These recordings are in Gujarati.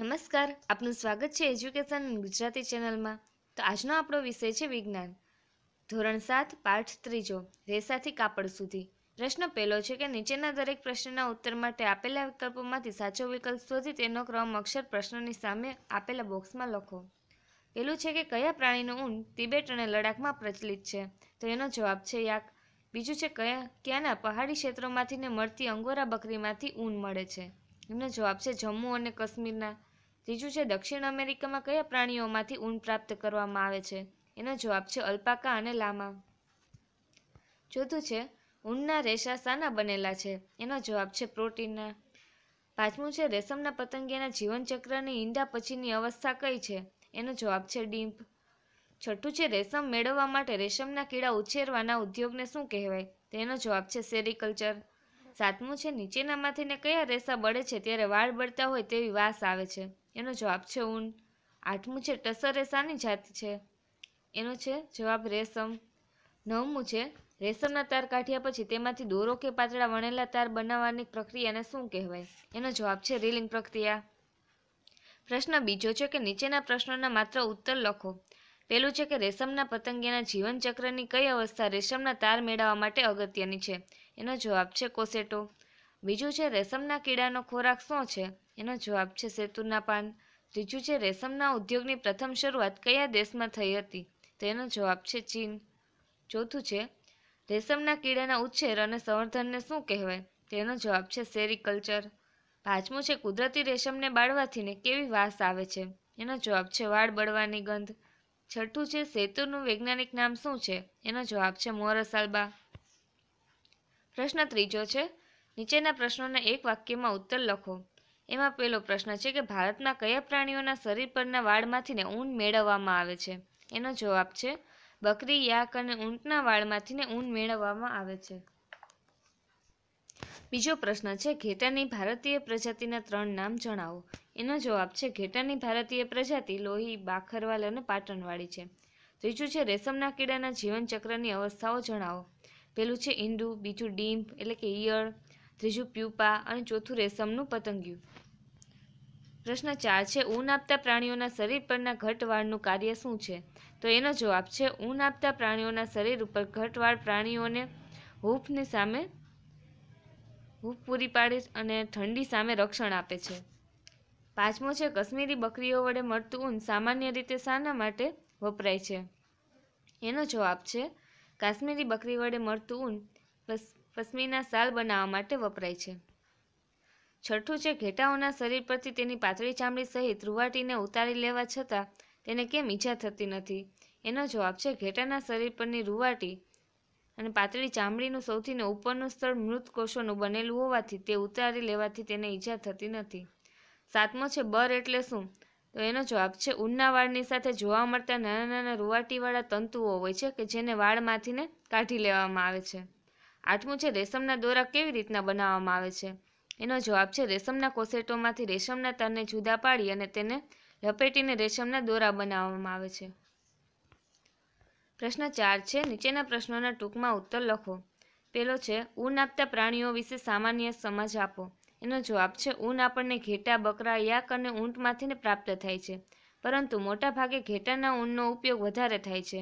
નમસ્કાર આપનું સ્વાગત છે એજ્યુકેશન ગુજરાતી ચેનલમાં તો આજનો આપણો વિષય છે વિજ્ઞાન ધોરણ સાત પાઠ ત્રીજો રેસાથી કાપડ સુધી પ્રશ્ન પહેલો છે કે નીચેના દરેક પ્રશ્નના ઉત્તર માટે આપેલા વિકલ્પોમાંથી સાચો વિકલ્પ શોધી તેનો ક્રમ અક્ષર પ્રશ્નની સામે આપેલા બોક્સમાં લખો પહેલું છે કે કયા પ્રાણીનું ઊન તિબેટ અને લડાખમાં પ્રચલિત છે તો એનો જવાબ છે યાક બીજું છે કયા ક્યાંના પહાડી ક્ષેત્રોમાંથીને મળતી અંગોરા બકરીમાંથી ઊન મળે છે એમનો જવાબ છે જમ્મુ અને કાશ્મીરના ત્રીજું છે દક્ષિણ અમેરિકામાં કયા પ્રાણીઓમાંથી ઊન પ્રાપ્ત કરવામાં આવે છે એનો જવાબ છે અલ્પાકા અને લામા ચોથું છે ઊનના રેશા શાના બનેલા છે એનો જવાબ છે પ્રોટીનના પાંચમું છે રેશમના પતંગીના જીવનચક્રની ઈંડા પછીની અવસ્થા કઈ છે એનો જવાબ છે ડીમ્પ છઠ્ઠું છે રેશમ મેળવવા માટે રેશમના કીડા ઉછેરવાના ઉદ્યોગને શું કહેવાય તેનો જવાબ છે સેરિકલ્ચર સાતમું છે નીચેનામાંથીને કયા રેસા બળે છે ત્યારે વાળ બળતા હોય તેવી વાસ આવે છે એનો જવાબ છે ઊન આઠમું છે ટસર એ શાની જાતિ છે એનો છે જવાબ રેશમ નવમું છે રેશમના તાર કાઢ્યા પછી તેમાંથી દોરો કે પાતળા વણેલા તાર બનાવવાની પ્રક્રિયાને શું કહેવાય એનો જવાબ છે રીલિંગ પ્રક્રિયા પ્રશ્ન બીજો છે કે નીચેના પ્રશ્નોના માત્ર ઉત્તર લખો પહેલું છે કે રેશમના પતંગિયાના જીવનચક્રની કઈ અવસ્થા રેશમના તાર મેળવવા માટે અગત્યની છે એનો જવાબ છે કોસેટો બીજું છે રેશમના કીડાનો ખોરાક શું છે એનો જવાબ છે સેતુના પાન ત્રીજું છે રેશમના ઉદ્યોગની પ્રથમ શરૂઆત કયા દેશમાં થઈ હતી તેનો જવાબ છે ચીન ચોથું છે રેશમના કીડાના ઉછેર અને સંવર્ધનને શું કહેવાય તેનો જવાબ છે સેરિકલ્ચર પાંચમું છે કુદરતી રેશમને બાળવાથીને કેવી વાસ આવે છે એનો જવાબ છે વાળ બળવાની ગંધ છઠ્ઠું છે સેતુનું વૈજ્ઞાનિક નામ શું છે એનો જવાબ છે મોરસ પ્રશ્ન ત્રીજો છે નીચેના પ્રશ્નોના એક વાક્યમાં ઉત્તર લખો એમાં પહેલો પ્રશ્ન છે કે ભારતના કયા પ્રાણીઓના શરીર પરના વાળમાંથીને ઊન મેળવવામાં આવે છે એનો જવાબ છે બકરી યાક અને ઊંટના વાળમાંથીને ઊન મેળવવામાં આવે છે બીજો પ્રશ્ન છે ઘેટાની ભારતીય પ્રજાતિના ત્રણ નામ જણાવો એનો જવાબ છે ઘેટાની ભારતીય પ્રજાતિ લોહી બાખરવાલ અને પાટણવાળી છે ત્રીજું છે રેશમના કીડાના જીવનચક્રની અવસ્થાઓ જણાવો પહેલું છે ઈંડું બીજું ડીમ્પ એટલે કે ઈયળ ત્રીજું પ્યુપા અને ચોથું રેશમનું પતંગિયું પ્રશ્ન ચાર છે ઊન આપતા પ્રાણીઓના શરીર પરના ઘટવાળનું કાર્ય શું છે તો એનો જવાબ છે ઊન આપતા પ્રાણીઓના શરીર ઉપર ઘટવાળ પ્રાણીઓને હૂફની સામે હૂફ પૂરી પાડે અને ઠંડી સામે રક્ષણ આપે છે પાંચમો છે કશ્મીરી બકરીઓ વડે મળતું ઊન સામાન્ય રીતે શાના માટે વપરાય છે એનો જવાબ છે કાશ્મીરી બકરી વડે મળતું ઊન બસ પશ્મીના શાલ બનાવવા માટે વપરાય છે છઠ્ઠું છે ઘેટાઓના શરીર પરથી તેની પાતળી ચામડી સહિત રૂવાટીને ઉતારી લેવા છતાં તેને કેમ ઈજા થતી નથી એનો જવાબ છે ઘેટાના શરીર પરની રૂવાટી અને પાતળી ચામડીનું સૌથીને ઉપરનું સ્થળ મૃત કોષોનું બનેલું હોવાથી તે ઉતારી લેવાથી તેને ઈજા થતી નથી સાતમો છે બર એટલે શું તો એનો જવાબ છે ઊનના વાળની સાથે જોવા મળતા નાના નાના રૂવાટીવાળા તંતુઓ હોય છે કે જેને વાળમાંથીને કાઢી લેવામાં આવે છે આઠમું છે રેશમના દોરા કેવી રીતના બનાવવામાં આવે છે એનો જવાબ છે રેશમના કોસેટોમાંથી રેશમના તરને જુદા પાડી અને તેને લપેટીને રેશમના દોરા બનાવવામાં આવે છે પ્રશ્ન ચાર છે નીચેના પ્રશ્નોના ટૂંકમાં ઉત્તર લખો પેલો છે ઊન આપતા પ્રાણીઓ વિશે સામાન્ય સમજ આપો એનો જવાબ છે ઊન આપણને ઘેટા બકરા યાક અને ઊંટમાંથીને પ્રાપ્ત થાય છે પરંતુ મોટાભાગે ઘેટાના ઊનનો ઉપયોગ વધારે થાય છે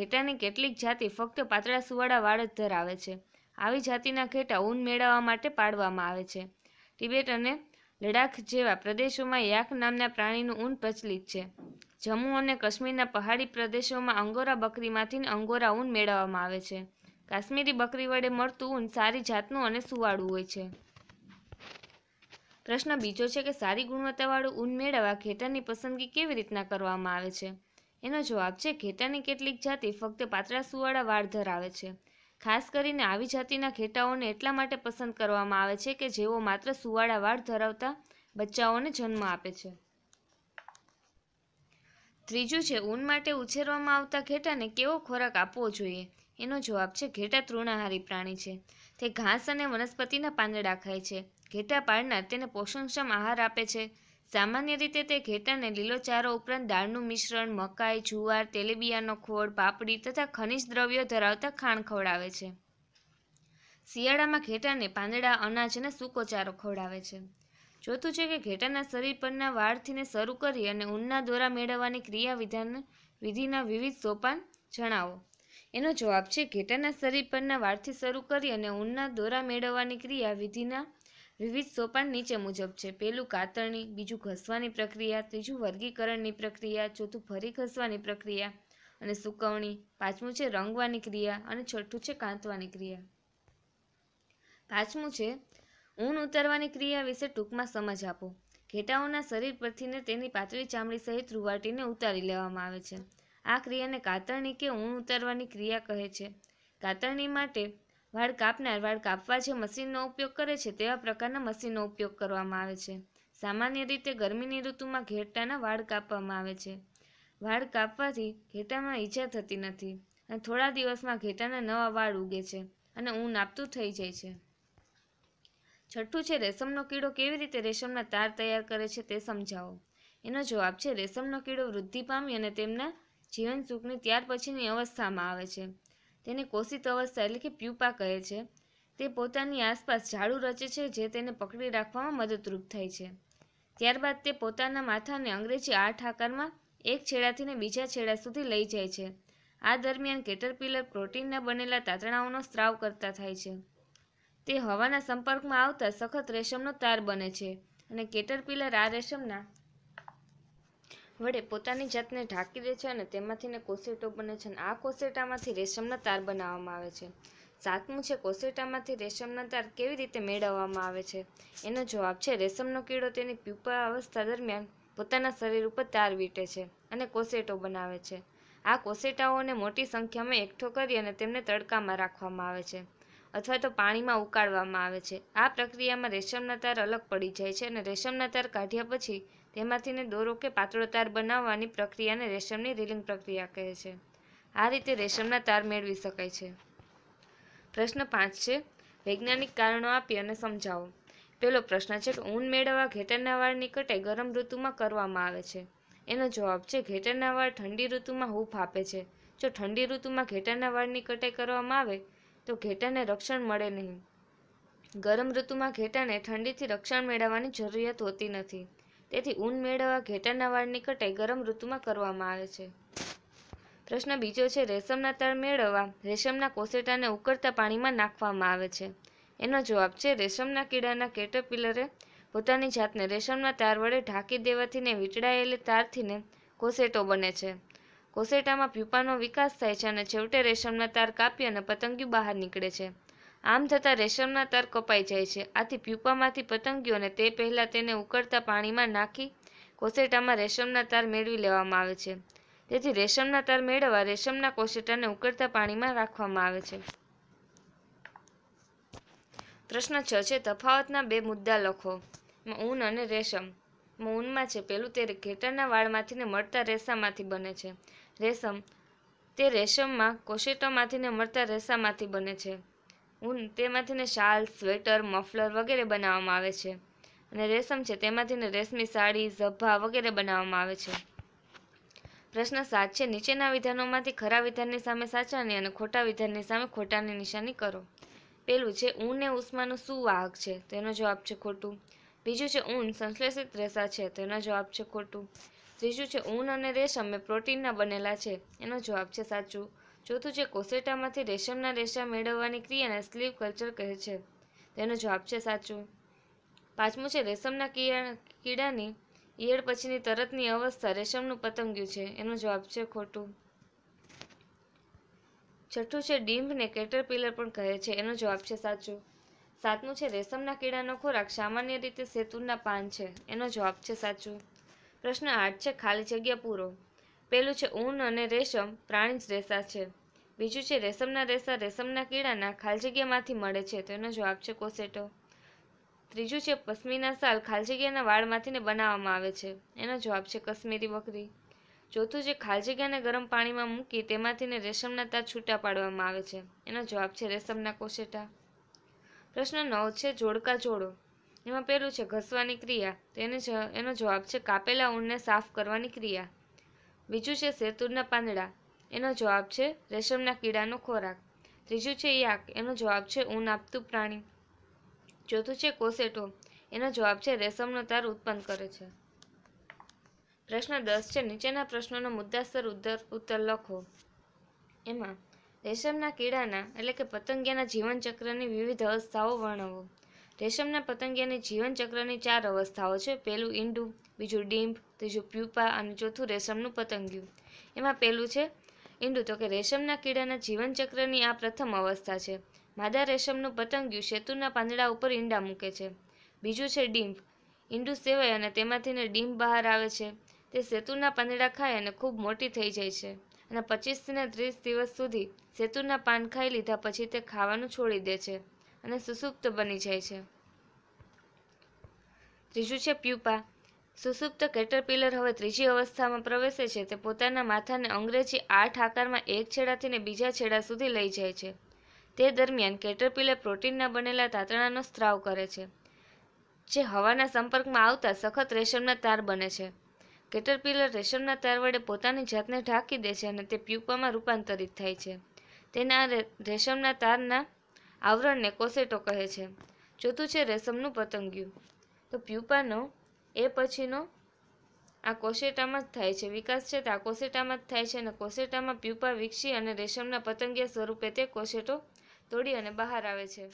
ઘેટાની કેટલીક જાતિ ફક્ત પાતળા સુવાળા વાળ જ ધરાવે છે આવી જાતિના ઘેટા ઊન મેળવવા માટે પાડવામાં આવે છે તિબેટ અને લડાખ જેવા પ્રદેશોમાં યાક નામના પ્રાણીનું ઊન પ્રચલિત છે જમ્મુ અને કાશ્મીરના પહાડી પ્રદેશોમાં અંગોરા બકરીમાંથી અંગોરા ઊન મેળવવામાં આવે છે કાશ્મીરી બકરી વડે મળતું ઊન સારી જાતનું અને સુવાળું હોય છે પ્રશ્ન બીજો છે કે સારી ગુણવત્તાવાળું ઊન મેળવવા ઘેટાની પસંદગી કેવી રીતના કરવામાં આવે છે એનો જવાબ છે ઘેટાની કેટલીક જાતિ ફક્ત પાતળા સુવાળા વાળ ધરાવે છે ખાસ કરીને આવી જાતિના ઘેટાઓને એટલા માટે પસંદ કરવામાં આવે છે કે જેઓ માત્ર સુવાળા વાળ ધરાવતા બચ્ચાઓને જન્મ આપે છે ત્રીજું છે ઊન માટે ઉછેરવામાં આવતા ઘેટાને કેવો ખોરાક આપવો જોઈએ એનો જવાબ છે ઘેટા તૃણાહારી પ્રાણી છે તે ઘાસ અને વનસ્પતિના પાંદડા ખાય છે ઘેટા પાળનાર તેને પોષણક્ષમ આહાર આપે છે સામાન્ય રીતે તે ઘેટાને લીલો ચારો ઉપરાંત દાળનું મિશ્રણ મકાઈ જુવાર તેલેબિયાનો ખોળ પાપડી તથા ખનિજ દ્રવ્યો ધરાવતા ખાણ ખવડાવે છે શિયાળામાં ઘેટાને પાંદડા અનાજ અને સૂકો ચારો ખવડાવે છે જોતું છે કે ઘેટાના શરીર પરના વાળથીને શરૂ કરી અને ઊનના દોરા મેળવવાની ક્રિયાવિધાન વિધિના વિવિધ સોપાન જણાવો એનો જવાબ છે ઘેટાના શરીર પરના વાળથી શરૂ કરી અને ઊનના દોરા મેળવવાની ક્રિયા વિધિના વિવિધ સોપાન નીચે મુજબ છે પહેલું કાતરણી બીજું ઘસવાની પ્રક્રિયા ત્રીજું વર્ગીકરણની પ્રક્રિયા ચોથું ફરી ઘસવાની પ્રક્રિયા અને સુકવણી પાંચમું છે રંગવાની ક્રિયા અને છઠ્ઠું છે કાંતવાની ક્રિયા પાંચમું છે ઊન ઉતારવાની ક્રિયા વિશે ટૂંકમાં સમજ આપો ઘેટાઓના શરીર પરથીને તેની પાતળી ચામડી સહિત રૂવાટીને ઉતારી લેવામાં આવે છે આ ક્રિયાને કાતરણી કે ઊન ઉતારવાની ક્રિયા કહે છે કાતરણી માટે વાળ કાપનાર વાળ કાપવા જે મશીનનો ઉપયોગ કરે છે તેવા પ્રકારના મશીનનો ઉપયોગ કરવામાં આવે છે સામાન્ય રીતે ગરમીની ઋતુમાં ઘેટાના વાળ કાપવામાં આવે છે વાળ કાપવાથી ઘેટામાં ઈજા થતી નથી અને થોડા દિવસમાં ઘેટાના નવા વાળ ઉગે છે અને ઊન આપતું થઈ જાય છે છઠ્ઠું છે રેશમનો કીડો કેવી રીતે રેશમના તાર તૈયાર કરે છે તે સમજાવો એનો જવાબ છે રેશમનો કીડો વૃદ્ધિ પામી અને તેમના જીવન સુખની ત્યાર પછીની અવસ્થામાં આવે છે તેને કોષિત અવસ્થા એટલે કે પ્યુપા કહે છે તે પોતાની આસપાસ ઝાડુ રચે છે જે તેને પકડી રાખવામાં મદદરૂપ થાય છે ત્યારબાદ તે પોતાના માથાને અંગ્રેજી આઠ આકારમાં એક છેડાથીને બીજા છેડા સુધી લઈ જાય છે આ દરમિયાન કેટરપિલર પ્રોટીનના બનેલા તાતણાઓનો સ્ત્રાવ કરતા થાય છે તે હવાના સંપર્કમાં આવતા સખત રેશમનો તાર બને છે અને કેટરપિલર આ રેશમના વડે પોતાની જાતને ઢાંકી દે છે અને તેમાંથીને કોસેટો બને છે અને આ કોસેટામાંથી રેશમના તાર બનાવવામાં આવે છે સાતમું છે કોસેટામાંથી રેશમના તાર કેવી રીતે મેળવવામાં આવે છે એનો જવાબ છે રેશમનો કીડો તેની પ્યુપા અવસ્થા દરમિયાન પોતાના શરીર ઉપર તાર વીટે છે અને કોસેટો બનાવે છે આ કોસેટાઓને મોટી સંખ્યામાં એકઠો કરી અને તેમને તડકામાં રાખવામાં આવે છે અથવા તો પાણીમાં ઉકાળવામાં આવે છે આ પ્રક્રિયામાં રેશમના તાર અલગ પડી જાય છે અને રેશમના તાર કાઢ્યા પછી તેમાંથીને દોરો કે પાતળો તાર બનાવવાની પ્રક્રિયાને રેશમની રીલિંગ પ્રક્રિયા કહે છે આ રીતે રેશમના તાર મેળવી શકાય છે પ્રશ્ન પાંચ છે વૈજ્ઞાનિક કારણો આપી અને સમજાવો પહેલો પ્રશ્ન છે કે ઊન મેળવવા ઘેટરના વાળની કટાઈ ગરમ ઋતુમાં કરવામાં આવે છે એનો જવાબ છે ઘેટરના વાળ ઠંડી ઋતુમાં હૂફ આપે છે જો ઠંડી ઋતુમાં ઘેટરના વાળની કટાઈ કરવામાં આવે તો ઘેટાને રક્ષણ મળે નહીં ગરમ ઋતુમાં ઘેટાને ઠંડીથી રક્ષણ મેળવવાની જરૂરિયાત હોતી નથી તેથી ઊન મેળવવા ઘેટાના વાળની કટાઈ ગરમ ઋતુમાં કરવામાં આવે છે પ્રશ્ન બીજો છે રેશમના તાર મેળવવા રેશમના કોસેટાને ઉકળતા પાણીમાં નાખવામાં આવે છે એનો જવાબ છે રેશમના કીડાના કેટરપિલરે પોતાની જાતને રેશમના તાર વડે ઢાંકી દેવાથી ને વીંટળાયેલી તારથીને કોસેટો બને છે કોસેટામાં પ્યુપાનો વિકાસ થાય છે અને છેવટે રેશમના તાર કાપી અને પતંગિયું બહાર નીકળે છે આમ થતાં રેશમના તાર કપાઈ જાય છે આથી પ્યુપામાંથી પતંગીઓને તે પહેલાં તેને ઉકળતા પાણીમાં નાખી કોસેટામાં રેશમના તાર મેળવી લેવામાં આવે છે તેથી રેશમના તાર મેળવવા રેશમના કોસેટાને ઉકળતા પાણીમાં રાખવામાં આવે છે પ્રશ્ન છ છે તફાવતના બે મુદ્દા લખો ઊન અને રેશમ ઊનમાં છે પેલું તે ઘેટાના વાળમાંથીને મળતા રેસામાંથી બને છે રેશમ તે રેશમમાં કોશેટોમાંથીને મળતા રેસામાંથી બને છે ઊન તેમાંથીને શાલ સ્વેટર મફલર વગેરે બનાવવામાં આવે છે અને રેશમ છે તેમાંથીને રેશમી સાડી ઝભ્ભા વગેરે બનાવવામાં આવે છે પ્રશ્ન સાત છે નીચેના વિધાનોમાંથી ખરા વિધાનની સામે સાચાની અને ખોટા વિધાનની સામે ખોટાની નિશાની કરો પહેલું છે ઊન એ ઉષ્માનું વાહક છે તેનો જવાબ છે ખોટું બીજું છે ઊન સંશ્લેષિત રેસા છે તેનો જવાબ છે ખોટું ત્રીજું છે ઊન અને રેશમ એ પ્રોટીનના બનેલા છે એનો જવાબ છે સાચું ચોથું છે કોસેટામાંથી રેશમના રેશા મેળવવાની ક્રિયાને સ્લીવ કલ્ચર કહે છે તેનો જવાબ છે સાચું પાંચમું છે રેશમના કીડાની ઈયળ પછીની તરતની અવસ્થા રેશમનું પતંગિયું છે એનો જવાબ છે ખોટું છઠ્ઠું છે ડીમ્બને કેટરપિલર પણ કહે છે એનો જવાબ છે સાચું સાતમું છે રેશમના કીડાનો ખોરાક સામાન્ય રીતે સેતુના પાન છે એનો જવાબ છે સાચું પ્રશ્ન આઠ છે ખાલી જગ્યા પૂરો પહેલું છે ઊન અને રેશમ પ્રાણી જ રેસા છે બીજું છે રેશમના રેસા રેશમના કીડાના ખાલ જગ્યામાંથી મળે છે તો એનો જવાબ છે કોસેટો ત્રીજું છે પશ્મીના શાલ ખાલજગ્યાના વાળમાંથી બનાવવામાં આવે છે એનો જવાબ છે કશ્મીરી બકરી ચોથું છે જગ્યાને ગરમ પાણીમાં મૂકી તેમાંથીને રેશમના તાર છૂટા પાડવામાં આવે છે એનો જવાબ છે રેશમના કોસેટા પ્રશ્ન નવ છે જોડકા જોડો એમાં પહેલું છે ઘસવાની ક્રિયા તેને એને એનો જવાબ છે કાપેલા ઊનને સાફ કરવાની ક્રિયા બીજું છે શેતુરના પાંદડા એનો જવાબ છે રેશમના કીડાનો ખોરાક ત્રીજું છે યાક એનો જવાબ છે ઊન આપતું પ્રાણી ચોથું છે કોસેટો એનો જવાબ છે રેશમનો તાર ઉત્પન્ન કરે છે પ્રશ્ન દસ છે નીચેના પ્રશ્નોનો મુદ્દાસર ઉત્તર ઉત્તર લખો એમાં રેશમના કીડાના એટલે કે પતંગિયાના જીવનચક્રની વિવિધ અવસ્થાઓ વર્ણવો રેશમના પતંગિયાની જીવનચક્રની ચાર અવસ્થાઓ છે પહેલું ઈંડું બીજું ડીંભ ત્રીજું પ્યુપા અને ચોથું રેશમનું પતંગિયું એમાં પહેલું છે ઈંડું તો કે રેશમના કીડાના જીવનચક્રની આ પ્રથમ અવસ્થા છે માદા રેશમનું પતંગિયું સેતુના પાંદડા ઉપર ઈંડા મૂકે છે બીજું છે ડીંભ ઈંડું સેવાય અને તેમાંથીને ડીંભ બહાર આવે છે તે સેતુના પાંદડા ખાય અને ખૂબ મોટી થઈ જાય છે અને પચીસથી ત્રીસ દિવસ સુધી સેતુના પાન ખાઈ લીધા પછી તે ખાવાનું છોડી દે છે અને સુસુપ્ત બની જાય છે ત્રીજું છે પ્યુપા સુસુપ્ત કેટરપિલર હવે ત્રીજી અવસ્થામાં પ્રવેશે છે તે પોતાના માથાને અંગ્રેજી આઠ આકારમાં એક છેડાથીને બીજા છેડા સુધી લઈ જાય છે તે દરમિયાન કેટરપિલર પ્રોટીનના બનેલા તાતણાનો સ્ત્રાવ કરે છે જે હવાના સંપર્કમાં આવતા સખત રેશમના તાર બને છે કેટરપિલર રેશમના તાર વડે પોતાની જાતને ઢાંકી દે છે અને તે પ્યુપામાં રૂપાંતરિત થાય છે તેના રેશમના તારના આવરણને કોસેટો કહે છે ચોથું છે રેશમનું પતંગિયું તો પ્યુપાનો એ પછીનો આ કોસેટામાં જ થાય છે વિકાસ છે તે આ કોસેટામાં જ થાય છે અને કોસેટામાં પ્યુપા વિકસી અને રેશમના પતંગીય સ્વરૂપે તે કોસેટો તોડી અને બહાર આવે છે